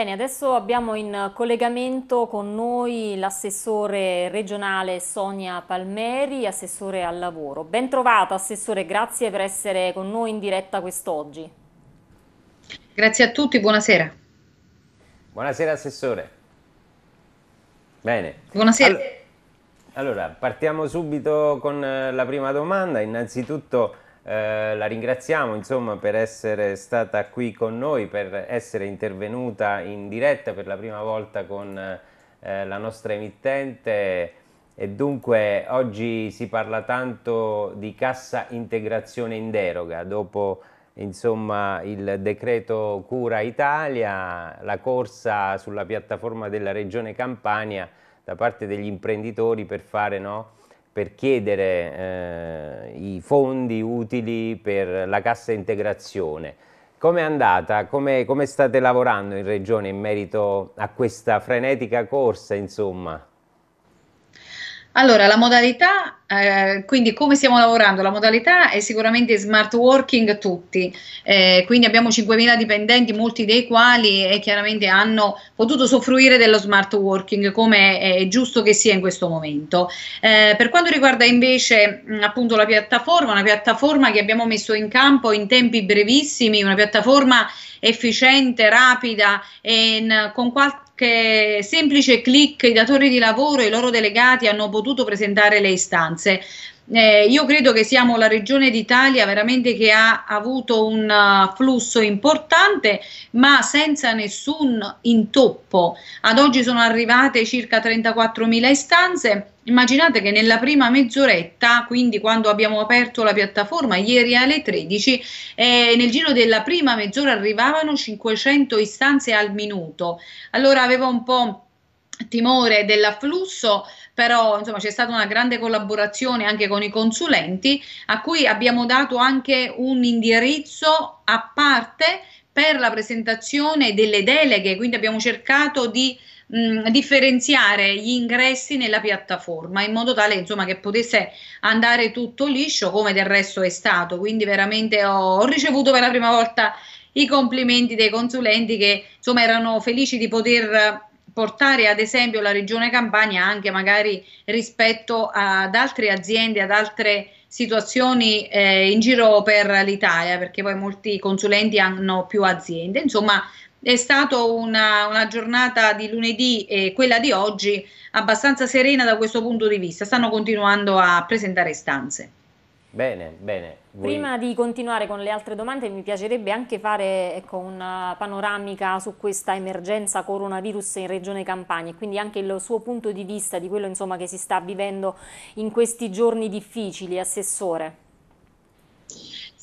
Bene, adesso abbiamo in collegamento con noi l'assessore regionale Sonia Palmeri, assessore al lavoro. Bentrovata assessore, grazie per essere con noi in diretta quest'oggi. Grazie a tutti, buonasera. Buonasera assessore. Bene. Buonasera. allora, partiamo subito con eh, la prima domanda. Innanzitutto eh, la ringraziamo insomma, per essere stata qui con noi, per essere intervenuta in diretta per la prima volta con eh, la nostra emittente e dunque oggi si parla tanto di cassa integrazione in deroga dopo insomma, il decreto Cura Italia, la corsa sulla piattaforma della Regione Campania da parte degli imprenditori per fare no, per chiedere eh, i fondi utili per la cassa integrazione. Come è andata? Come, come state lavorando in Regione in merito a questa frenetica corsa, insomma? Allora, la modalità, eh, quindi come stiamo lavorando? La modalità è sicuramente smart working tutti, eh, quindi abbiamo 5.000 dipendenti, molti dei quali eh, chiaramente hanno potuto soffrire dello smart working come è, giusto che sia in questo momento. Eh, per quanto riguarda invece mh, appunto la piattaforma, una piattaforma che abbiamo messo in campo in tempi brevissimi, una piattaforma efficiente, rapida e in, con qualche che semplice clic i datori di lavoro e i loro delegati hanno potuto presentare le istanze. Eh, io credo che siamo la regione d'Italia veramente che ha avuto un uh, flusso importante, ma senza nessun intoppo. Ad oggi sono arrivate circa 34.000 istanze immaginate che nella prima mezz'oretta, quindi quando abbiamo aperto la piattaforma ieri alle 13, eh, nel giro della prima mezz'ora arrivavano 500 istanze al minuto. Allora avevo un po' timore dell'afflusso, però insomma, c'è stata una grande collaborazione anche con i consulenti a cui abbiamo dato anche un indirizzo a parte per la presentazione delle deleghe, quindi abbiamo cercato di mh, mm, differenziare gli ingressi nella piattaforma in modo tale insomma, che potesse andare tutto liscio come del resto è stato. Quindi veramente ho, ho ricevuto per la prima volta i complimenti dei consulenti che insomma, erano felici di poter portare ad esempio la regione Campania anche magari rispetto ad altre aziende, ad altre situazioni eh, in giro per l'Italia, perché poi molti consulenti hanno più aziende. Insomma, è stata una, una, giornata di lunedì e quella di oggi abbastanza serena da questo punto di vista. Stanno continuando a presentare stanze. Bene, bene. Voi... Prima di continuare con le altre domande mi piacerebbe anche fare ecco, una panoramica su questa emergenza coronavirus in Regione Campania e quindi anche il suo punto di vista di quello insomma, che si sta vivendo in questi giorni difficili, Assessore.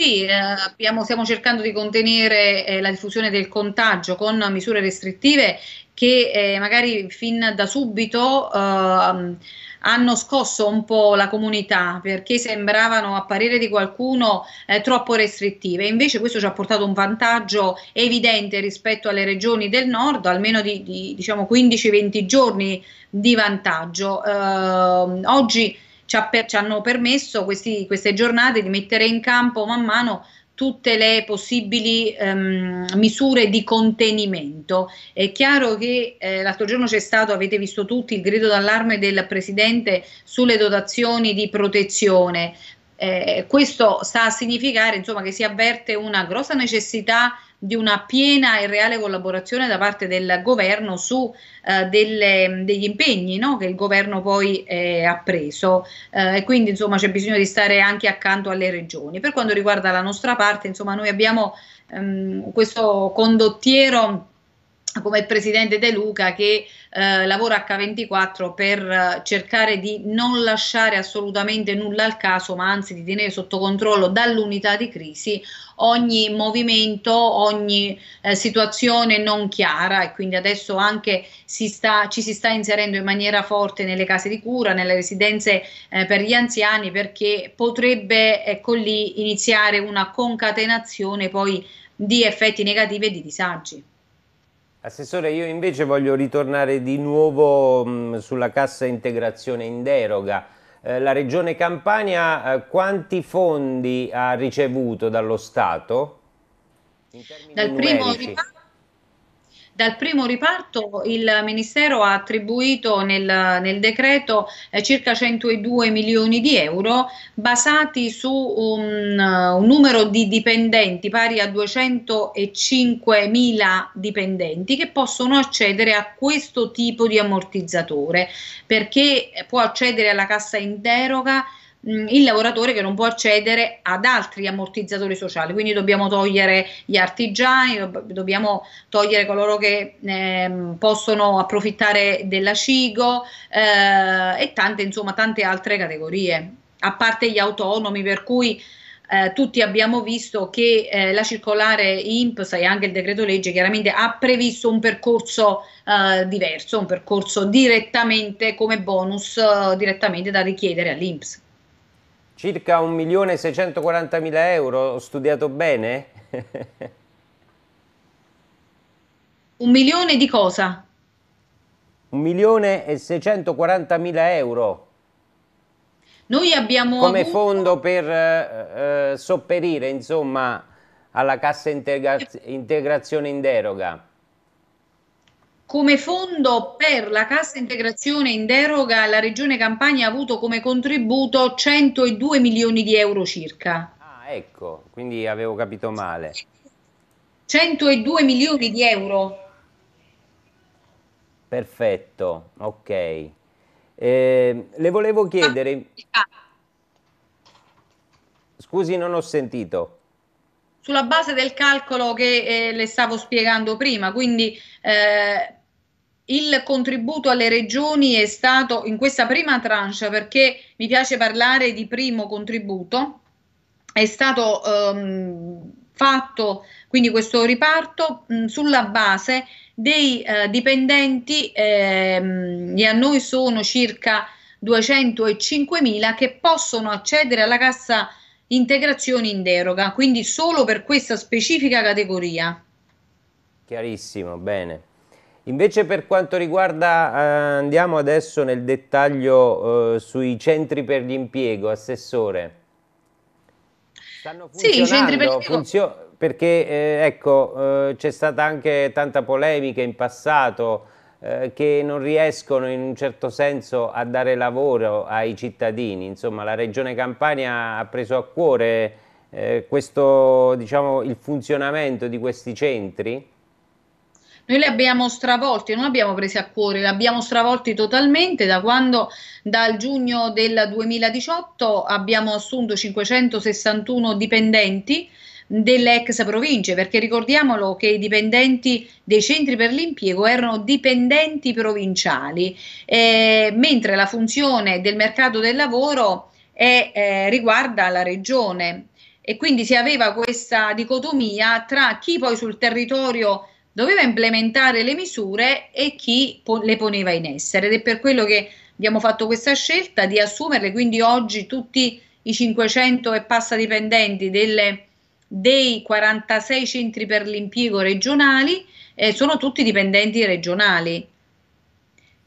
Sì, eh, abbiamo, stiamo cercando di contenere eh, la diffusione del contagio con misure restrittive che eh, magari fin da subito ehm, hanno scosso un po' la comunità perché sembravano a parere di qualcuno eh, troppo restrittive. Invece questo ci ha portato un vantaggio evidente rispetto alle regioni del nord, almeno di, di diciamo 15-20 giorni di vantaggio. Eh, oggi ci, per, ci hanno permesso questi, queste giornate di mettere in campo man mano tutte le possibili ehm, misure di contenimento. È chiaro che eh, l'altro giorno c'è stato, avete visto tutti, il grido d'allarme del Presidente sulle dotazioni di protezione. Eh, questo sta a significare insomma, che si avverte una grossa necessità di una piena e reale collaborazione da parte del governo su eh, delle, degli impegni no? che il governo poi eh, ha preso eh, e quindi insomma c'è bisogno di stare anche accanto alle regioni. Per quanto riguarda la nostra parte, insomma, noi abbiamo ehm, questo condottiero come presidente De Luca che eh, lavora H24 per eh, cercare di non lasciare assolutamente nulla al caso, ma anzi di tenere sotto controllo dall'unità di crisi ogni movimento, ogni eh, situazione non chiara e quindi adesso anche si sta, ci si sta inserendo in maniera forte nelle case di cura, nelle residenze eh, per gli anziani perché potrebbe ecco lì iniziare una concatenazione poi di effetti negativi e di disagi. Assessore, io invece voglio ritornare di nuovo mh, mm, sulla cassa integrazione in deroga. Eh, la Regione Campania eh, quanti fondi ha ricevuto dallo Stato? Dal primo numerici? riparto dal primo riparto il Ministero ha attribuito nel, nel decreto eh, circa 102 milioni di euro basati su un, un numero di dipendenti pari a 205 mila dipendenti che possono accedere a questo tipo di ammortizzatore perché può accedere alla cassa in deroga Mm, il lavoratore che non può accedere ad altri ammortizzatori sociali, quindi dobbiamo togliere gli artigiani, dobbiamo togliere coloro che eh, possono approfittare della CIGO eh, e tante, insomma, tante altre categorie, a parte gli autonomi per cui eh, tutti abbiamo visto che eh, la circolare IMPS e anche il decreto legge chiaramente ha previsto un percorso eh, diverso, un percorso direttamente come bonus eh, direttamente da richiedere all'IMPS. Circa 1.640.000 euro, ho studiato bene? Un milione di cosa? 1.640.000 euro. Noi abbiamo come avuto... fondo per eh, eh, sopperire, insomma, alla cassa integra... integrazione in deroga. Come fondo per la cassa integrazione in deroga, la Regione Campania ha avuto come contributo 102 milioni di euro circa. Ah, ecco, quindi avevo capito male. 102 milioni di euro. Perfetto, ok. Eh, le volevo chiedere... Ah, Scusi, non ho sentito sulla base del calcolo che eh, le stavo spiegando prima, quindi eh, il contributo alle regioni è stato in questa prima tranche, perché mi piace parlare di primo contributo, è stato ehm, fatto quindi questo riparto mh, mm, sulla base dei eh, dipendenti, ehm, e a noi sono circa 205.000 che possono accedere alla cassa integrazione in deroga, quindi solo per questa specifica categoria. Chiarissimo, bene. Invece per quanto riguarda, eh, andiamo adesso nel dettaglio eh, sui centri per l'impiego, Assessore. Stanno funzionando, sì, i centri per l'impiego... Funzio perché eh, ecco, eh, c'è stata anche tanta polemica in passato eh, che non riescono in un certo senso a dare lavoro ai cittadini. Insomma, la Regione Campania ha preso a cuore eh, questo, diciamo, il funzionamento di questi centri? Noi li abbiamo stravolti, non li abbiamo presi a cuore, li abbiamo stravolti totalmente da quando dal giugno del 2018 abbiamo assunto 561 dipendenti delle ex province, perché ricordiamolo che i dipendenti dei centri per l'impiego erano dipendenti provinciali, eh, mentre la funzione del mercato del lavoro è, eh, riguarda la regione e quindi si aveva questa dicotomia tra chi poi sul territorio doveva implementare le misure e chi po- le poneva in essere ed è per quello che abbiamo fatto questa scelta di assumerle, quindi oggi tutti i 500 e passa dipendenti delle, dei 46 centri per l'impiego regionali eh, sono tutti dipendenti regionali,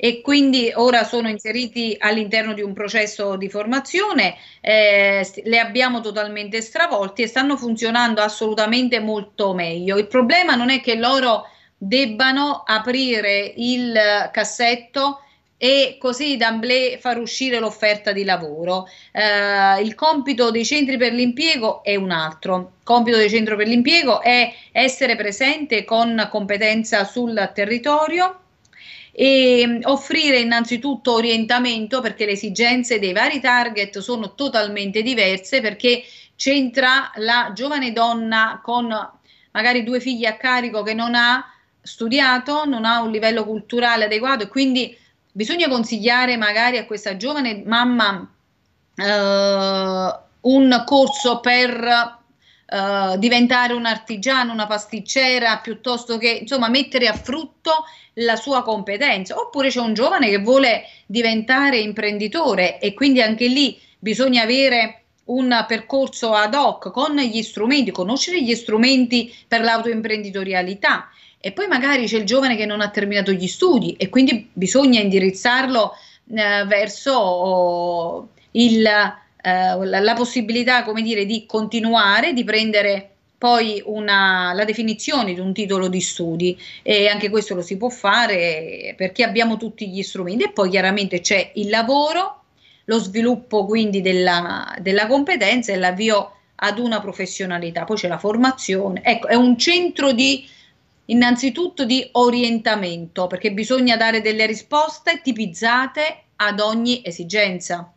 e quindi ora sono inseriti all'interno di un processo di formazione, eh, le abbiamo totalmente stravolti e stanno funzionando assolutamente molto meglio. Il problema non è che loro debbano aprire il cassetto e così d'amblè far uscire l'offerta di lavoro. Eh, il compito dei centri per l'impiego è un altro. Il compito del centro per l'impiego è essere presente con competenza sul territorio, e mm, offrire innanzitutto orientamento perché le esigenze dei vari target sono totalmente diverse perché c'entra la giovane donna con magari due figli a carico che non ha studiato, non ha un livello culturale adeguato e quindi bisogna consigliare magari a questa giovane mamma eh, un corso per eh, diventare un artigiano, una pasticcera, piuttosto che insomma mettere a frutto la sua competenza. Oppure c'è un giovane che vuole diventare imprenditore e quindi anche lì bisogna avere un percorso ad hoc con gli strumenti, conoscere gli strumenti per l'autoimprenditorialità. E poi magari c'è il giovane che non ha terminato gli studi e quindi bisogna indirizzarlo eh, verso oh, il eh, la, possibilità, come dire, di continuare, di prendere poi una, la definizione di un titolo di studi e anche questo lo si può fare perché abbiamo tutti gli strumenti e poi chiaramente c'è il lavoro, lo sviluppo quindi della, della competenza e l'avvio ad una professionalità, poi c'è la formazione, ecco è un centro di innanzitutto di orientamento perché bisogna dare delle risposte tipizzate ad ogni esigenza.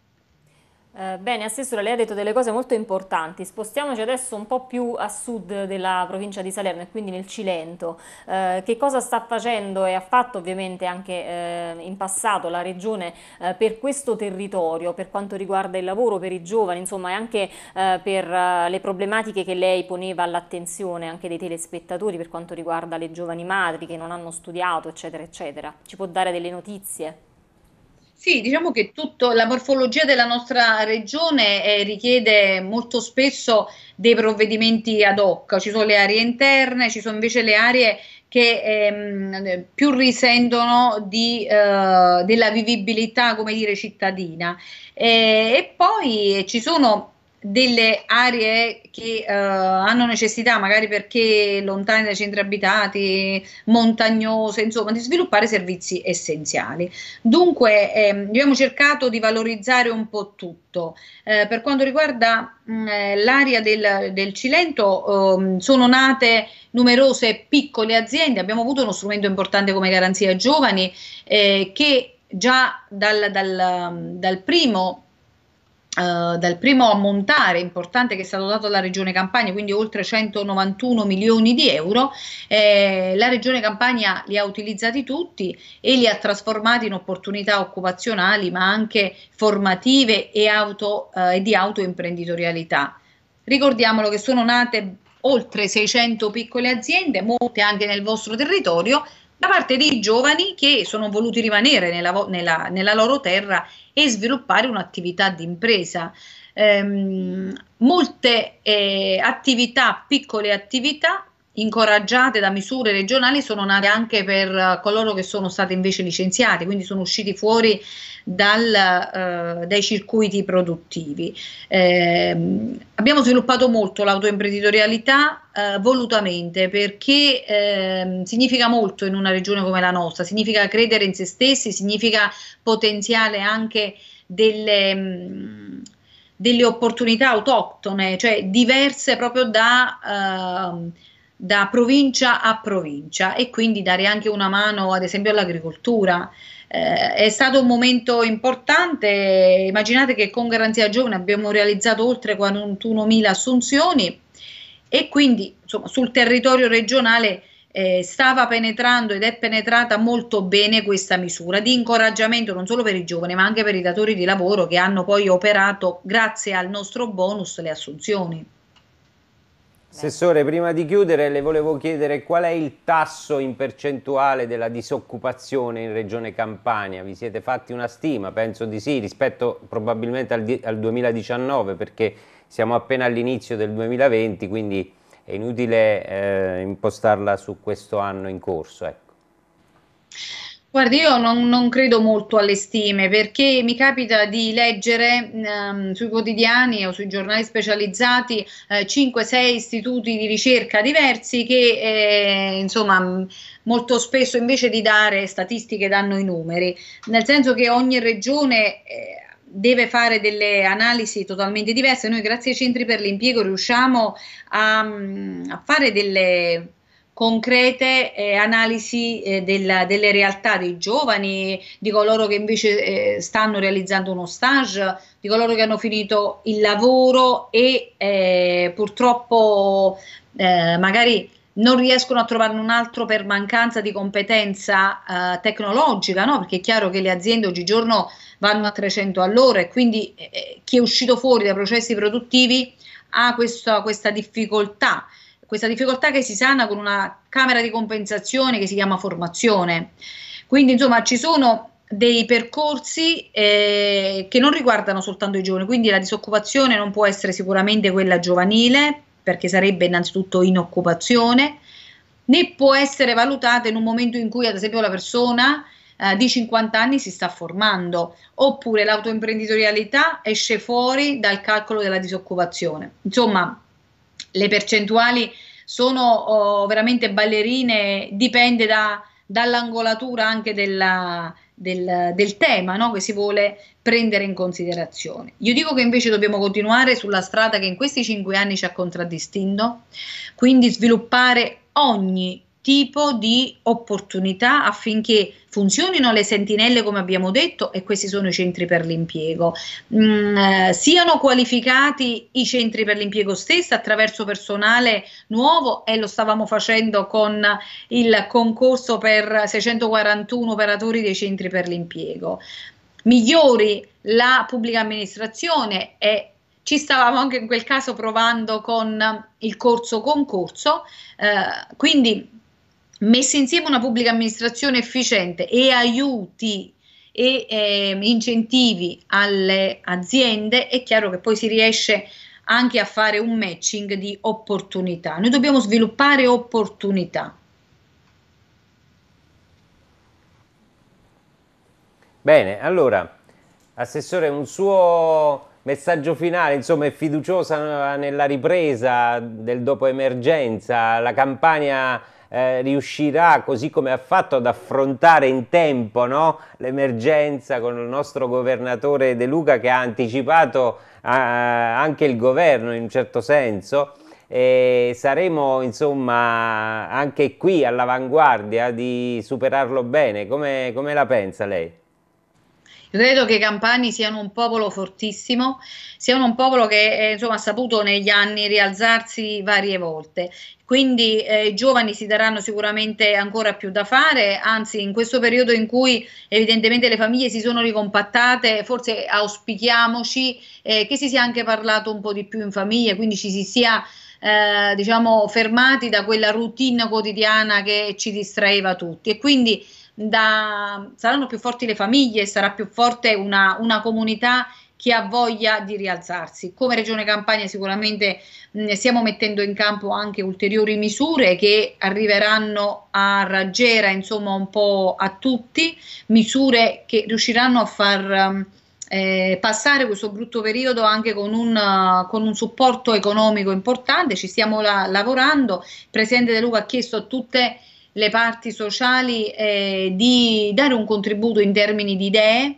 Eh, bene, Assessore, lei ha detto delle cose molto importanti. Spostiamoci adesso un po' più a sud della provincia di Salerno e quindi nel Cilento. Eh, che cosa sta facendo e ha fatto ovviamente anche eh, in passato la Regione eh, per questo territorio, per quanto riguarda il lavoro, per i giovani, insomma, e anche eh, per le problematiche che lei poneva all'attenzione anche dei telespettatori per quanto riguarda le giovani madri che non hanno studiato, eccetera, eccetera. Ci può dare delle notizie? Sì, diciamo che tutto, la morfologia della nostra regione eh, richiede molto spesso dei provvedimenti ad hoc, ci sono le aree interne, ci sono invece le aree che ehm, più risentono di, eh, della vivibilità, come dire, cittadina. E, eh, e poi ci sono delle aree che uh, hanno necessità, magari perché lontane dai centri abitati, montagnose, insomma, di sviluppare servizi essenziali. Dunque ehm, abbiamo cercato di valorizzare un po' tutto. Eh, per quanto riguarda mh, mm, eh, l'area del, del Cilento, ehm, sono nate numerose piccole aziende, abbiamo avuto uno strumento importante come Garanzia Giovani eh, che già dal, dal, dal primo eh, dal primo ammontare importante che è stato dato alla Regione Campania, quindi oltre 191 milioni di euro, eh, la Regione Campania li ha utilizzati tutti e li ha trasformati in opportunità occupazionali, ma anche formative e, auto, eh, di autoimprenditorialità. Ricordiamolo che sono nate oltre 600 piccole aziende, molte anche nel vostro territorio, da parte dei giovani che sono voluti rimanere nella, nella, nella loro terra e sviluppare un'attività di impresa. Ehm, molte eh, attività, piccole attività, incoraggiate da misure regionali sono nate anche per eh, coloro che sono state invece licenziate, quindi sono usciti fuori dal, eh, dai circuiti produttivi. Eh, abbiamo sviluppato molto l'autoimprenditorialità eh, volutamente perché ehm, significa molto in una regione come la nostra, significa credere in se stessi, significa potenziale anche delle... Mh, mm, delle opportunità autoctone, cioè diverse proprio da eh, da provincia a provincia e quindi dare anche una mano ad esempio all'agricoltura. Eh, è stato un momento importante, immaginate che con Garanzia Giovane abbiamo realizzato oltre 41.000 assunzioni e quindi insomma, sul territorio regionale eh, stava penetrando ed è penetrata molto bene questa misura di incoraggiamento non solo per i giovani ma anche per i datori di lavoro che hanno poi operato grazie al nostro bonus le assunzioni. Assessore, prima di chiudere le volevo chiedere qual è il tasso in percentuale della disoccupazione in Regione Campania. Vi siete fatti una stima? Penso di sì, rispetto probabilmente al, al 2019 perché siamo appena all'inizio del 2020, quindi è inutile eh, impostarla su questo anno in corso. Ecco. Guardi, io non, non, credo molto alle stime perché mi capita di leggere ehm, sui quotidiani o sui giornali specializzati eh, 5-6 istituti di ricerca diversi che eh, insomma molto spesso invece di dare statistiche danno i numeri, nel senso che ogni regione eh, deve fare delle analisi totalmente diverse. Noi grazie ai centri per l'impiego riusciamo a, mm, a fare delle concrete eh, analisi eh, della, delle realtà dei giovani, di coloro che invece eh, stanno realizzando uno stage, di coloro che hanno finito il lavoro e eh, purtroppo eh, magari non riescono a trovarne un altro per mancanza di competenza eh, tecnologica, no? perché è chiaro che le aziende oggigiorno vanno a 300 all'ora e quindi chi è uscito fuori dai processi produttivi ha questa, questa difficoltà questa difficoltà che si sana con una camera di compensazione che si chiama formazione. Quindi insomma ci sono dei percorsi eh, che non riguardano soltanto i giovani, quindi la disoccupazione non può essere sicuramente quella giovanile, perché sarebbe innanzitutto in occupazione, né può essere valutata in un momento in cui ad esempio la persona eh, di 50 anni si sta formando, oppure l'autoimprenditorialità esce fuori dal calcolo della disoccupazione. Insomma, le percentuali sono oh, veramente ballerine, dipende da, dall'angolatura anche della, del, del, tema no? che si vuole prendere in considerazione. Io dico che invece dobbiamo continuare sulla strada che in questi cinque anni ci ha contraddistinto, quindi sviluppare ogni tipo di opportunità affinché funzionino le sentinelle come abbiamo detto e questi sono i centri per l'impiego, mm, eh, siano qualificati i centri per l'impiego stessi attraverso personale nuovo e lo stavamo facendo con il concorso per 641 operatori dei centri per l'impiego, migliori la pubblica amministrazione e ci stavamo anche in quel caso provando con il corso concorso, eh, quindi messa insieme una pubblica amministrazione efficiente e aiuti e eh, incentivi alle aziende, è chiaro che poi si riesce anche a fare un matching di opportunità. Noi dobbiamo sviluppare opportunità. Bene, allora, Assessore, un suo messaggio finale, insomma, è fiduciosa nella ripresa del dopo emergenza, la campagna eh, riuscirà, così come ha fatto, ad affrontare in tempo no? l'emergenza con il nostro governatore De Luca che ha anticipato eh, anche il governo in un certo senso. E saremo insomma anche qui all'avanguardia di superarlo bene. Come, come la pensa lei? Io credo che i campani siano un popolo fortissimo, siano un popolo che eh, insomma, ha saputo negli anni rialzarsi varie volte. Quindi eh, i giovani si daranno sicuramente ancora più da fare, anzi in questo periodo in cui evidentemente le famiglie si sono ricompattate, forse auspichiamoci eh, che si sia anche parlato un po' di più in famiglia, quindi ci si sia eh, diciamo fermati da quella routine quotidiana che ci distraeva tutti e quindi da, saranno più forti le famiglie, sarà più forte una, una comunità che ha voglia di rialzarsi. Come Regione Campania sicuramente mh, stiamo mettendo in campo anche ulteriori misure che arriveranno a raggiera, insomma, un po' a tutti, misure che riusciranno a far eh, passare questo brutto periodo anche con un, uh, con un supporto economico importante, ci stiamo la- lavorando. Il Presidente De Luca ha chiesto a tutte le le parti sociali eh, di dare un contributo in termini di idee.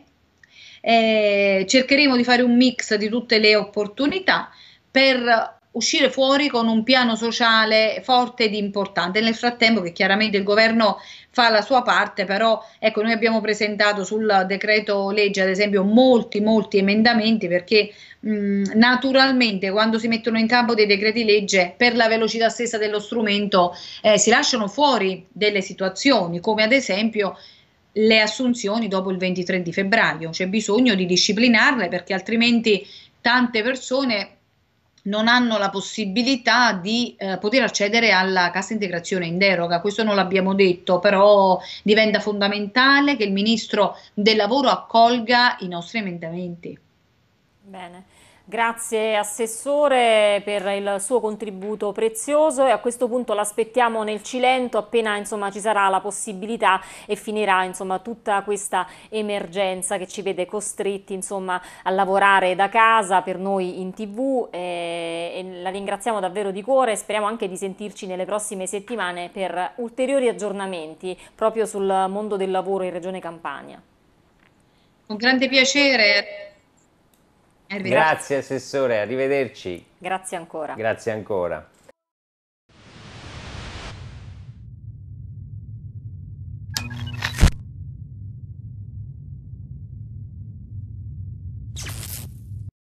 Eh, cercheremo di fare un mix di tutte le opportunità per uscire fuori con un piano sociale forte ed importante. Nel frattempo che chiaramente il governo fa la sua parte, però ecco, noi abbiamo presentato sul decreto legge ad esempio molti molti emendamenti perché mh, naturalmente quando si mettono in campo dei decreti legge per la velocità stessa dello strumento eh, si lasciano fuori delle situazioni come ad esempio le assunzioni dopo il 23 di febbraio, c'è bisogno di disciplinarle perché altrimenti tante persone non hanno la possibilità di eh, poter accedere alla cassa integrazione in deroga. Questo non l'abbiamo detto, però diventa fondamentale che il Ministro del Lavoro accolga i nostri emendamenti. Bene. Grazie Assessore per il suo contributo prezioso e a questo punto l'aspettiamo nel Cilento appena insomma, ci sarà la possibilità e finirà insomma, tutta questa emergenza che ci vede costretti insomma, a lavorare da casa per noi in tv e, eh, e la ringraziamo davvero di cuore e speriamo anche di sentirci nelle prossime settimane per ulteriori aggiornamenti proprio sul mondo del lavoro in Regione Campania. Un grande piacere Grazie Assessore, arrivederci. Grazie ancora. Grazie ancora.